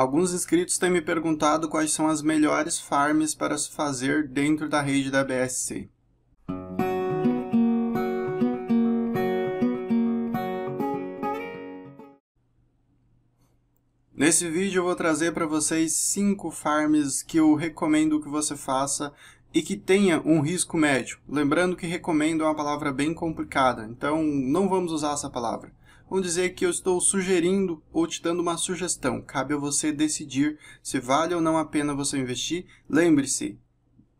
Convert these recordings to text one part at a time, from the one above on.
Alguns inscritos têm me perguntado quais são as melhores farms para se fazer dentro da rede da BSC. Nesse vídeo eu vou trazer para vocês 5 farms que eu recomendo que você faça e que tenha um risco médio. Lembrando que recomendo é uma palavra bem complicada, então não vamos usar essa palavra. Vamos dizer que eu estou sugerindo ou te dando uma sugestão. Cabe a você decidir se vale ou não a pena você investir. Lembre-se,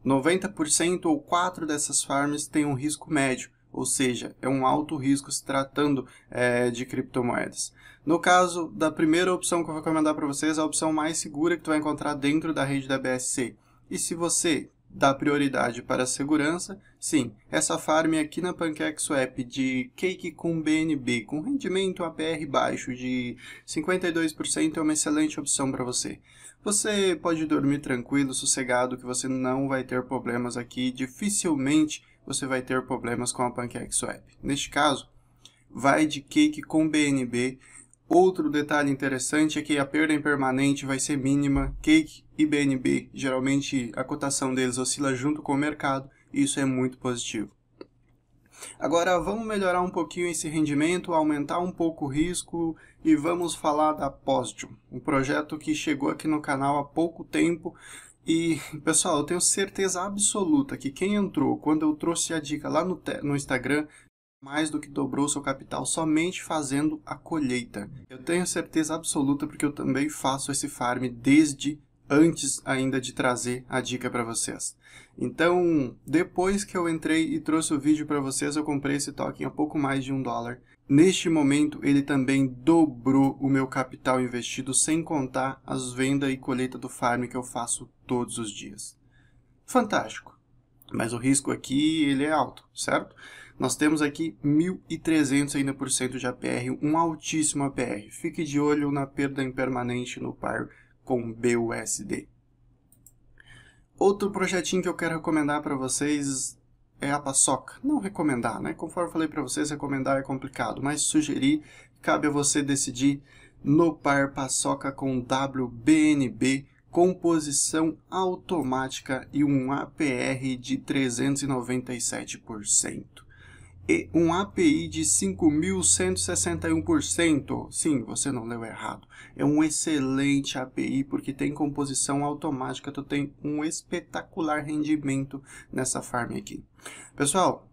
90% ou 4 dessas farms têm um risco médio, ou seja, é um alto risco se tratando é, de criptomoedas. No caso da primeira opção que eu vou recomendar para vocês, a opção mais segura que você vai encontrar dentro da rede da BSC. E se você dá prioridade para a segurança. Sim, essa farm aqui na PancakeSwap de Cake com BNB, com rendimento APR baixo de 52% é uma excelente opção para você. Você pode dormir tranquilo, sossegado, que você não vai ter problemas aqui, dificilmente você vai ter problemas com a PancakeSwap. Neste caso, vai de Cake com BNB, Outro detalhe interessante é que a perda impermanente vai ser mínima. Cake e BNB, geralmente a cotação deles oscila junto com o mercado, e isso é muito positivo. Agora vamos melhorar um pouquinho esse rendimento, aumentar um pouco o risco e vamos falar da Position, um projeto que chegou aqui no canal há pouco tempo e, pessoal, eu tenho certeza absoluta que quem entrou quando eu trouxe a dica lá no, no Instagram mais do que dobrou seu capital somente fazendo a colheita. Eu tenho certeza absoluta porque eu também faço esse farm desde antes ainda de trazer a dica para vocês. Então, depois que eu entrei e trouxe o vídeo para vocês, eu comprei esse token a pouco mais de um dólar. Neste momento, ele também dobrou o meu capital investido, sem contar as vendas e colheita do farm que eu faço todos os dias. Fantástico! Mas o risco aqui ele é alto, certo? Nós temos aqui 1.300 ainda por cento de APR, um altíssimo APR. Fique de olho na perda impermanente no par com BUSD. Outro projetinho que eu quero recomendar para vocês é a Paçoca. Não recomendar, né? Conforme eu falei para vocês, recomendar é complicado, mas sugerir cabe a você decidir no par Paçoca com WBNB, composição automática e um APR de 397% um API de 5.161%. Sim, você não leu errado. É um excelente API porque tem composição automática, tu tem um espetacular rendimento nessa farm aqui. Pessoal,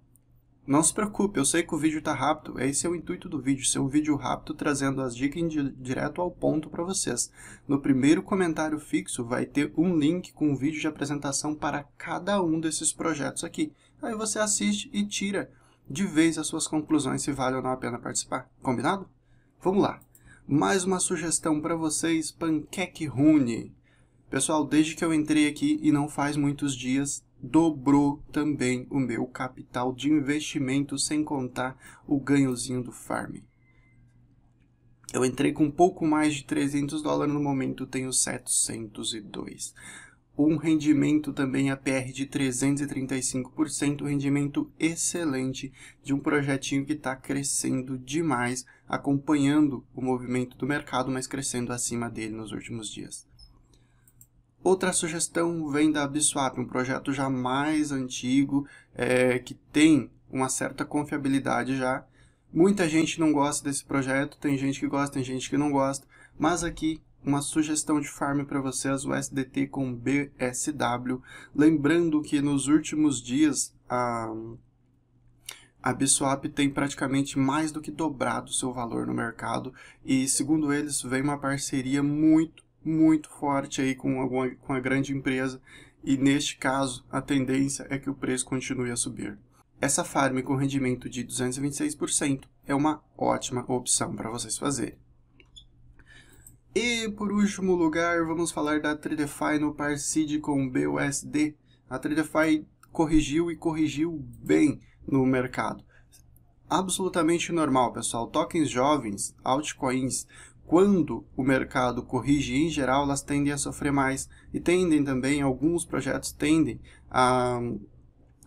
não se preocupe, eu sei que o vídeo está rápido, esse é o intuito do vídeo, ser um vídeo rápido trazendo as dicas direto ao ponto para vocês. No primeiro comentário fixo vai ter um link com um vídeo de apresentação para cada um desses projetos aqui. Aí você assiste e tira de vez as suas conclusões se vale ou não a pena participar. Combinado? Vamos lá. Mais uma sugestão para vocês, Panqueque Rune. Pessoal, desde que eu entrei aqui e não faz muitos dias, dobrou também o meu capital de investimento, sem contar o ganhozinho do farm. Eu entrei com um pouco mais de 300 dólares, no momento tenho 702 um rendimento também a PR de 335%, rendimento excelente de um projetinho que está crescendo demais, acompanhando o movimento do mercado, mas crescendo acima dele nos últimos dias. Outra sugestão vem da abiswap um projeto já mais antigo, é, que tem uma certa confiabilidade já. Muita gente não gosta desse projeto, tem gente que gosta, tem gente que não gosta, mas aqui uma sugestão de farm para vocês, o SDT com BSW. Lembrando que nos últimos dias a, a Biswap tem praticamente mais do que dobrado seu valor no mercado e, segundo eles, vem uma parceria muito, muito forte aí com, alguma, com a grande empresa e, neste caso, a tendência é que o preço continue a subir. Essa farm com rendimento de 226% é uma ótima opção para vocês fazerem. E por último lugar, vamos falar da Tradefy no Parseed com BUSD. A Tradefy corrigiu e corrigiu bem no mercado. Absolutamente normal, pessoal. Tokens jovens, altcoins, quando o mercado corrige em geral, elas tendem a sofrer mais e tendem também, alguns projetos tendem a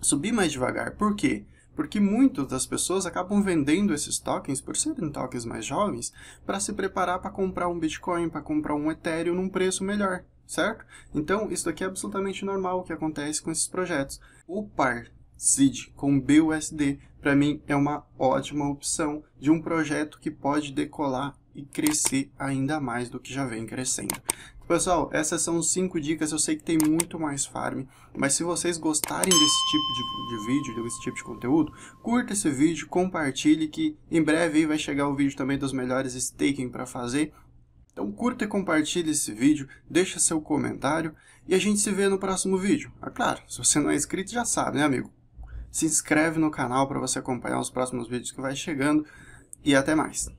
subir mais devagar. Por quê? porque muitas das pessoas acabam vendendo esses tokens, por serem tokens mais jovens, para se preparar para comprar um Bitcoin, para comprar um Ethereum num preço melhor, certo? Então, isso aqui é absolutamente normal o que acontece com esses projetos. O par SID com BUSD, para mim, é uma ótima opção de um projeto que pode decolar e crescer ainda mais do que já vem crescendo. Pessoal, essas são cinco dicas. Eu sei que tem muito mais farm, mas se vocês gostarem desse tipo de, de vídeo, desse tipo de conteúdo, curta esse vídeo, compartilhe que em breve vai chegar o vídeo também dos melhores staking para fazer. Então curta e compartilhe esse vídeo, deixa seu comentário e a gente se vê no próximo vídeo. Ah, claro, se você não é inscrito já sabe, né amigo? Se inscreve no canal para você acompanhar os próximos vídeos que vai chegando e até mais.